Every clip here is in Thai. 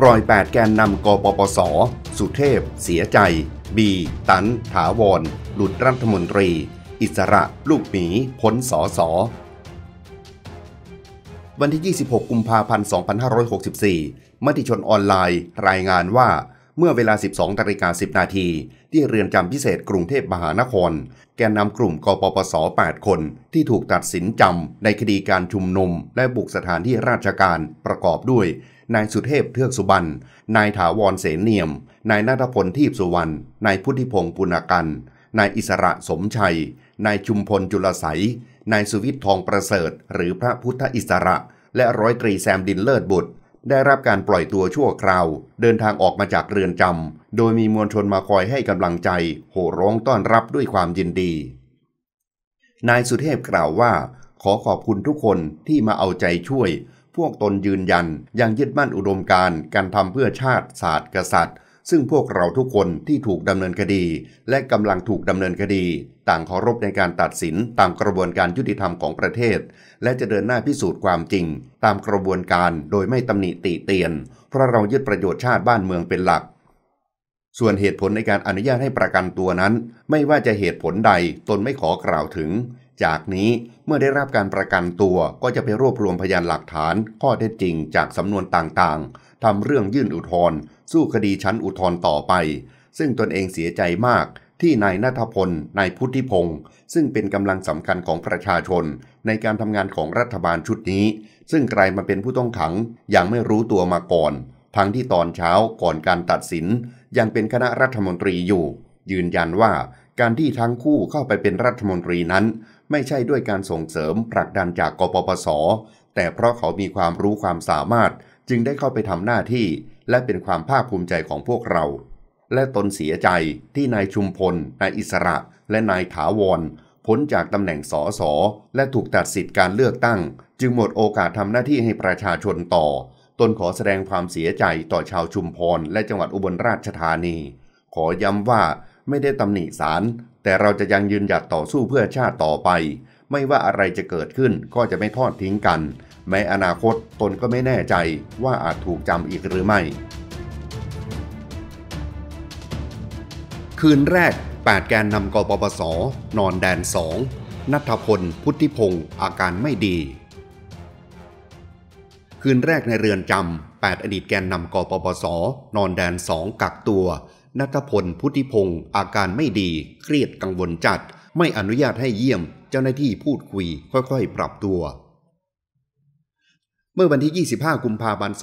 ปล่อย 8 แกนนำ กปปส สุเทพ เสียใจ บี ตัน ถาวร หลุดรัฐมนตรี อิสระ ลูกหมี พ้นสอสอวันที่ 26 กุมภาพันธ์ 2564 มติชนออนไลน์รายงานว่า เมื่อเวลา 12นาิกา10 นาที ที่เรือนจำพิเศษกรุงเทพมหานคร แกนนำกลุ่ม กปปส 8 คน ที่ถูกตัดสินจำในคดีการชุมนุม และบุกสถานที่ราชการ ประกอบด้วยนายสุเทพเทือกสุบรรณนายถาวรเสนเนียม นายนาทพลทีพสุวรรณ นายพุทธิพงศ์ปุณกันนายอิสระสมชัย นายชุมพลจุลัสนายสุวิทย์ทองประเสริฐ หรือพระพุทธอิสระ และร้อยตรีแซมดินเลิศบุตร ได้รับการปล่อยตัวชั่วคราวเดินทางออกมาจากเรือนจำ โดยมีมวลชนมาคอยให้กำลังใจโห่ร้องต้อนรับด้วยความยินดีนายสุเทพกล่าวว่าขอขอบคุณทุกคนที่มาเอาใจช่วยพวกตนยืนยันยังยึดมั่นอุดมการการทำเพื่อชาติ ศาสตร์กษัตริย์ ซึ่งพวกเราทุกคนที่ถูกดำเนินคดี และกำลังถูกดำเนินคดี ต่างเคารพในการตัดสินตามกระบวนการยุติธรรมของประเทศ และจะเดินหน้าพิสูจน์ความจริง ตามกระบวนการโดยไม่ตำหนิติเตียนเพราะเรายึดประโยชน์ชาติบ้านเมืองเป็นหลัก ส่วนเหตุผลในการอนุญาตให้ประกันตัวนั้น ไม่ว่าจะเหตุผลใดตนไม่ขอกล่าวถึงจากนี้เมื่อได้รับการประกันตัวก็จะไปรวบรวมพยานหลักฐานข้อเท็จจริงจากสำนวนต่างๆทำเรื่องยื่นอุทธรณ์สู้คดีชั้นอุทธรณ์ต่อไป ซึ่งตนเองเสียใจมากที่นายนัทพลนายพุทธิพงศ์ซึ่งเป็นกำลังสำคัญของประชาชนในการทำงานของรัฐบาลชุดนี้ ซึ่งกลายมาเป็นผู้ต้องขังอย่างไม่รู้ตัวมาก่อน ทั้งที่ตอนเช้าก่อนการตัดสิน ยังเป็นคณะรัฐมนตรีอยู่ ยืนยันว่าการที่ทั้งคู่เข้าไปเป็นรัฐมนตรีนั้น ไม่ใช่ด้วยการส่งเสริมผลักดันจากกปปส แต่เพราะเขามีความรู้ความสามารถ จึงได้เข้าไปทำหน้าที่ และเป็นความภาคภูมิใจของพวกเรา และตนเสียใจที่นายชุมพลนายอิสระ และนายถาวร พ้นจากตำแหน่งสส และถูกตัดสิทธิ์การเลือกตั้ง จึงหมดโอกาสทำหน้าที่ให้ประชาชนต่อ ตนขอแสดงความเสียใจต่อชาวชุมพรและจังหวัดอุบลราชธานี ขอย้ำว่าไม่ได้ตำหนิศาลแต่เราจะยังยืนหยัดต่อสู้เพื่อชาติต่อไป ไม่ว่าอะไรจะเกิดขึ้นก็จะไม่ทอดทิ้งกัน แม้อนาคตตนก็ไม่แน่ใจว่าอาจถูกจำอีกหรือไม่ คืนแรก8แกนนำกปปสนอนแดนสองนัทพลพุทธิพงศ์อาการไม่ดี คืนแรกในเรือนจำ8อดีตแกนนำกปปส นอนแดนสองกักตัวนัทพล พุทธิพงศ์อาการไม่ดี เครียดกังวลจัด ไม่อนุญาตให้เยี่ยม เจ้าหน้าที่พูดคุย ค่อยๆ ปรับตัว เมื่อวันที่ 25 กุมภาพันธ์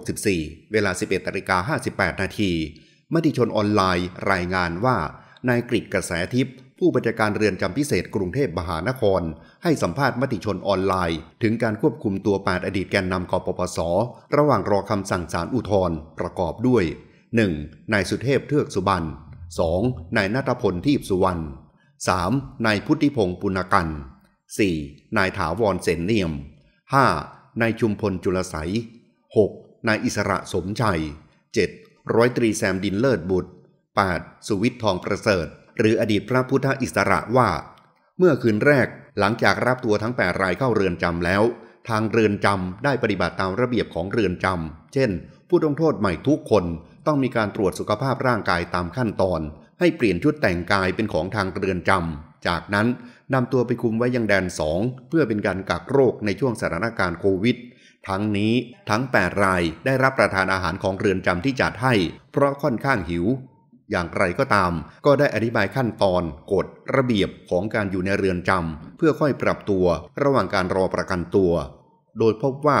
2564 เวลา 11นาิกา58นาทีมติชนออนไลน์ รายงานว่านายกริกระแสทิพย์ผู้บัญชาการเรือนจำพิเศษกรุงเทพมหานคร ให้สัมภาษณ์มติชนออนไลน์ถึงการควบคุมตัวแปดอดีตแกนนำกปปสระหว่างรอคำสั่งศาลอุทธรประกอบด้วย 1. นายสุเทพเทือกสุบรรณ 2. นายนัทพลทีพสุวรรณ 3. นายพุทธิพงศ์ปุณกัน 4. นายถาวรเสนเนียม 5. นายชุมพลจุลไส 6. นายอิสระสมชัย 7. ร้อยตรีแซมดินเลิศบุตร 8. สุวิทย์ทองประเสริฐ หรืออดีตพระพุทธอิสระว่า เมื่อคืนแรกหลังจากรับตัวทั้ง 8 รายเข้าเรือนจำแล้ว ทางเรือนจำได้ปฏิบัติตามระเบียบของเรือนจำ เช่น ผู้ต้องโทษใหม่ทุกคนต้องมีการตรวจสุขภาพร่างกายตามขั้นตอน ให้เปลี่ยนชุดแต่งกายเป็นของทางเรือนจำจากนั้นนำตัวไปคุมไว้ยังแดน 2 เพื่อเป็นการกักโรคในช่วงสถานการณ์โควิด ทั้งนี้ทั้ง 8 รายได้รับประทานอาหารของเรือนจำที่จัดให้เพราะค่อนข้างหิว อย่างไรก็ตาม ก็ได้อธิบายขั้นตอน กฎระเบียบของการอยู่ในเรือนจำเพื่อค่อยปรับตัวระหว่างการรอประกันตัว โดยพบว่า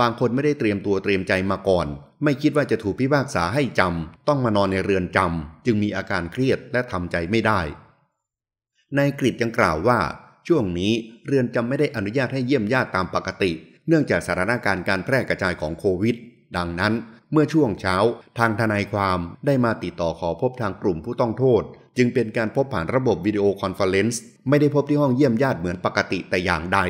บางคนไม่ได้เตรียมตัวเตรียมใจมาก่อนไม่คิดว่าจะถูกพิพากษาให้จำ ต้องมานอนในเรือนจำ จึงมีอาการเครียดและทำใจไม่ได้ นายกริตยังกล่าวว่า ช่วงนี้เรือนจำไม่ได้อนุญาตให้เยี่ยมญาติตามปกติ เนื่องจากสถานการณ์การแพร่กระจายของโควิด ดังนั้นเมื่อช่วงเช้า ทางทนายความได้มาติดต่อขอพบทางกลุ่มผู้ต้องโทษ จึงเป็นการพบผ่านระบบวิดีโอคอนเฟอเรนซ์ ไม่ได้พบที่ห้องเยี่ยมญาติเหมือนปกติแต่อย่างใด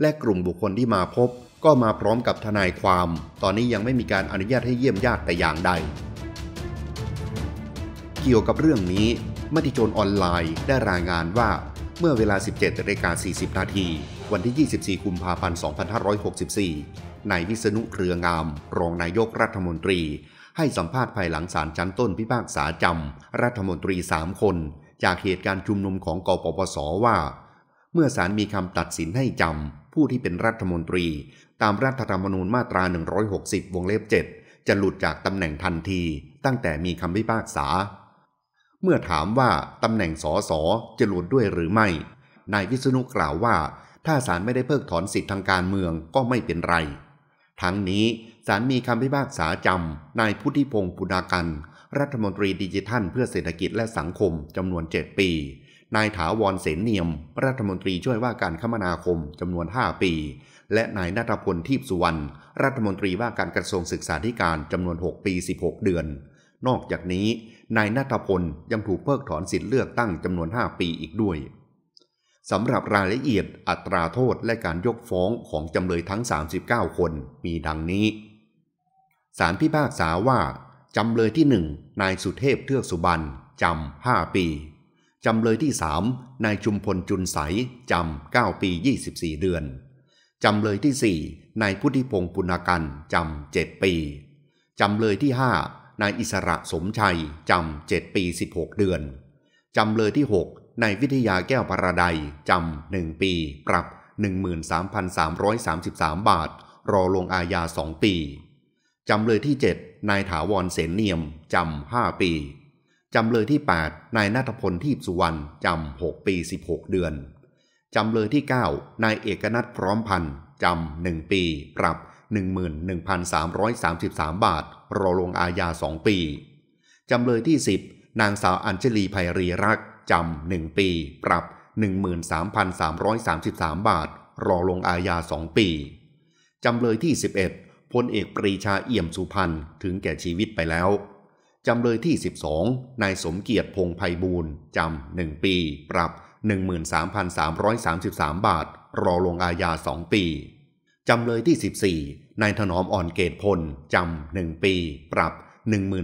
และกลุ่มบุคคลที่มาพบก็มาพร้อมกับทนายความ ตอนนี้ยังไม่มีการอนุญาตให้เยี่ยมญาติแต่อย่างใด เกี่ยวกับเรื่องนี้ มติชนออนไลน์ได้รายงานว่า เมื่อเวลา 17นาฬิก40นาที วันที่ 24 กุมภาพันธ์ 2564นายวิษณุเครืองาม รองนายกรัฐมนตรี ให้สัมภาษณ์ภายหลังศาลชั้นต้นพิพากษาจำ รัฐมนตรี 3 คน จากเหตุการณ์ชุมนุมของกปปส ว่า เมื่อศาลมีคำตัดสินให้จำผู้ที่เป็นรัฐมนตรีตามรัฐธรรมนูญมาตรา 160 วงเล็บ 7 จะหลุดจากตำแหน่งทันที ตั้งแต่มีคำพิพากษา เมื่อถามว่าตำแหน่งสสจะหลุดด้วยหรือไม่ นายวิษณุกล่าวว่า ถ้าศาลไม่ได้เพิกถอนสิทธิทางการเมืองก็ไม่เป็นไร ทั้งนี้ศาลมีคำพิพากษาจำนายพุทธิพงศ์ปุณากันรัฐมนตรีดิจิทัล เพื่อเศรษฐกิจและสังคมจำนวน 7 ปีนายถาวรเสนเนียม รัฐมนตรีช่วยว่าการคมนาคมจำนวน 5 ปี และนายนัทพลทีพสุวรรณรัฐมนตรีว่าการกระทรวงศึกษาธิการจำนวน 6 ปี 16 เดือน นอกจากนี้นายนัทพลยังถูกเพิกถอนสิทธิเลือกตั้งจำนวน 5 ปีอีกด้วย สำหรับรายละเอียดอัตราโทษและการยกฟ้องของจำเลยทั้ง 39 คน มีดังนี้ สารพิพากษาว่าจำเลยที่1นายสุเทพเทือกสุบรรณจำ5ปีจำเลยที่สามนายชุมพลจุนใสจำ 9 ปี 24 เดือน จำเลยที่สี่นายพุทธิพงศ์ปุณกันจำ 7 ปี จำเลยที่ห้านายอิสระสมชัย จำ 7 ปี 16 เดือน จำเลยที่6นายวิทยาแก้วปราดัย จำ 1 ปี ปรับ 13,333 บาท รอลงอาญา2 ปี จำเลยที่7นายถาวรเสนเนียม จำ 5 ปีจำเลยที่8นายนาฏพลทีพสุวรรณ จำ6ปี 16 เดือน จำเลยที่9นายเอกนัทพร้อมพันธ์จำ1ปีปรับ 11,333 บาทรอลงอาญา 2 ปี จำเลยที่ 10 นางสาวอัญชลีไพรีรักจำ 1 ปีปรับ 13,333 บาทรอลงอาญา 2 ปี จำเลยที่ 11พลเอกปรีชาเอี่ยมสุพรรณถึงแก่ชีวิตไปแล้วจำเลยที่12นายสมเกียรติพงไพบูลจำ1ปี ปรับ 13,333 บาทรอลงอาญา2ปี จำเลยที่ 14นายถนอมอ่อนเกตพลจำ1ปี ปรับ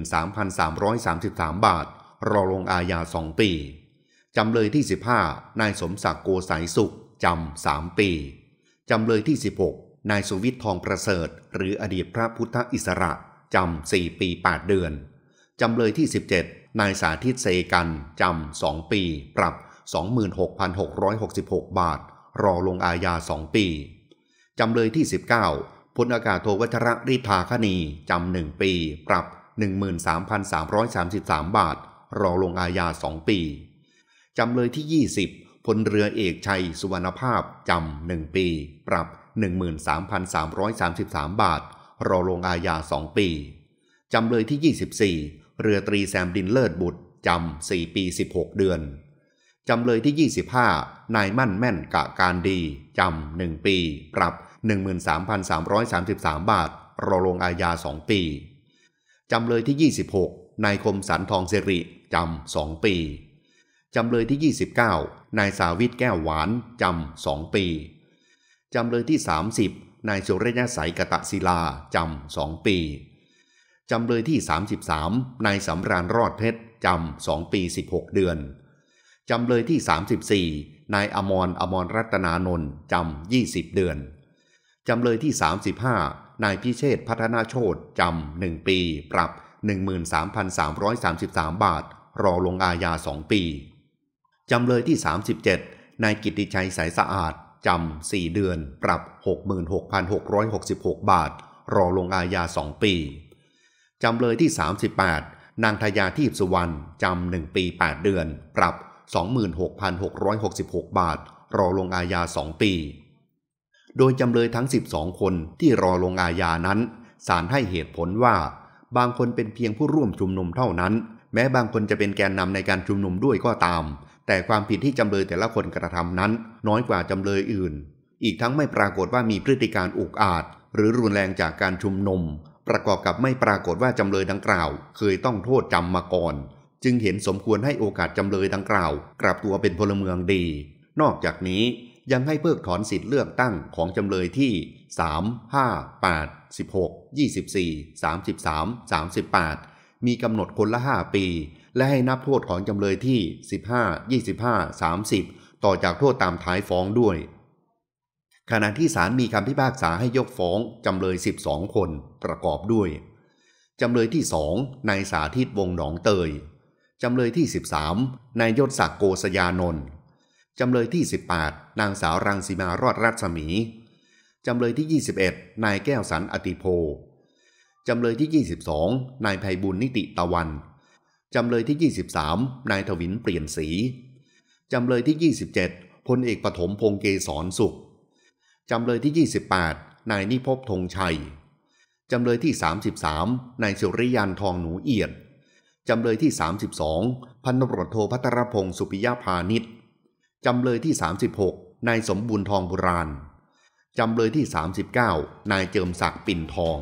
13,333 บาทรอลงอาญา2ปี จำเลยที่15นายสมศักดิ์โกสายสุขจำ3ปี จำเลยที่ 16นายสุวิทย์ทองประเสริฐ หรืออดีตพระพุทธอิสระจำ4ปี8เดือนจำเลยที่ 17 นายสาธิตเซกันจำ2ปีปรับ 26,666 บาท รอลงอาญา2ปี จำเลยที่ 19พลอากาศโทวัชระริภาคณีจำ1ปี ปรับ 13,333 บาท รอลงอาญา2ปี จำเลยที่ 20พลเรือเอกชัยสุวรรณภาพจำ1ปี ปรับ 13,333 บาท รอลงอาญา2ปี จำเลยที่ 24เรือตรีแซมดินเลิศบุตรจำสี่ปี 16 เดือน จำเลยที่ 25นายมั่นแม่นกะการดี จำหนึ่งปี ปรับ 13,333 บาทรอลงอาญา2ปี จำเลยที่ 26นายคมสันทองสริจำสองปี จำเลยที่ 29นายสาวิทแก้วหวาน จำสองปี จำเลยที่ 30นายสุรยะสายกะตะศิลา จำสองปีจำเลยที่ 33นายสำราญรอดเพชรจำสองปี 16 เดือน จำเลยที่ 34นายอมรอมรรัตนานนท์จำ 20 เดือน จำเลยที่ 35นายพิเชษพัฒนาโชตจำหนึ่งปี ปรับ 13,333 บาท รอลงอาญาสองปี จำเลยที่ 37นายกิติชัยสายสะอาด จำ4เดือนปรับ 66,666 บาท รอลงอาญาสองปีจำเลยที่ 38 นางทยาทีพสุวรรณจำ1ปี 8 เดือน ปรับ 26,666 บาท รอลงอาญา 2 ปี โดยจำเลยทั้ง 12 คนที่รอลงอาญา นั้นศาลให้เหตุผลว่า บางคนเป็นเพียงผู้ร่วมชุมนุมเท่านั้น แม้บางคนจะเป็นแกนนำในการชุมนุมด้วยก็ตาม แต่ความผิดที่จำเลยแต่ละคนกระทำนั้น น้อยกว่าจำเลยอื่น อีกทั้งไม่ปรากฏว่ามีพฤติการอุกอาจหรือรุนแรงจากการชุมนุมประกอบกับไม่ปรากฏว่าจำเลยดังกล่าวเคยต้องโทษจำมาก่อน จึงเห็นสมควรให้โอกาสจำเลยดังกล่าวกลับตัวเป็นพลเมืองดี นอกจากนี้ยังให้เพิกถอนสิทธิเลือกตั้งของจำเลยที่ 3 5 8 16 24 33 38 มีกำหนดคนละ 5 ปี และให้นับโทษของจำเลยที่ 15 25 30 ต่อจากโทษตามท้ายฟ้องด้วยขณะที่ศาลมีคำพิพากษาให้ยกฟ้อง จำเลย12คนประกอบด้วยจำเลยที่สองนายสาธิตวงหนองเตย จำเลยที่ 13นายยศศักดิ์โกศยานนท์ จำเลยที่ 18 นางสาวรังสีมารอดรัศมี จำเลยที่ 21นายแก้วสันอติโพ จำเลยที่ 22นายภัยบุญนิติตะวัน จำเลยที่23นายทวินเปลี่ยนสี จำเลยที่ 27พลเอกปฐมพงเกศรสุขจำเลยที่ 28นายนิพพธงชัย จำเลยที่ 33นายสุริยันทองหนูเอียด จำเลยที่ 32 พันตำรวจโทพัทรพงศ์สุพิยาพาณิชย์จำเลยที่ 36นายสมบูรณ์ทองบุราณจำเลยที่ 39นายเจิมศักดิ์ปิ่นทอง